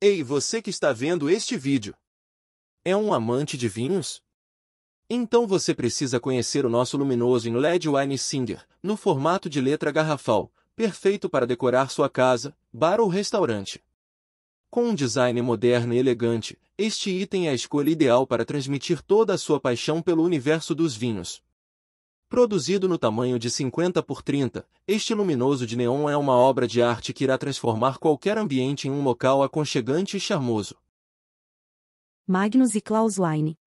Ei, você que está vendo este vídeo. É um amante de vinhos? Então você precisa conhecer o nosso luminoso LED Wine Singer, no formato de letra garrafal, perfeito para decorar sua casa, bar ou restaurante. Com um design moderno e elegante, este item é a escolha ideal para transmitir toda a sua paixão pelo universo dos vinhos, Produzido no tamanho de 50 por 30, este luminoso de neon é uma obra de arte que irá transformar qualquer ambiente em um local aconchegante e charmoso. Magnus e Klaus Line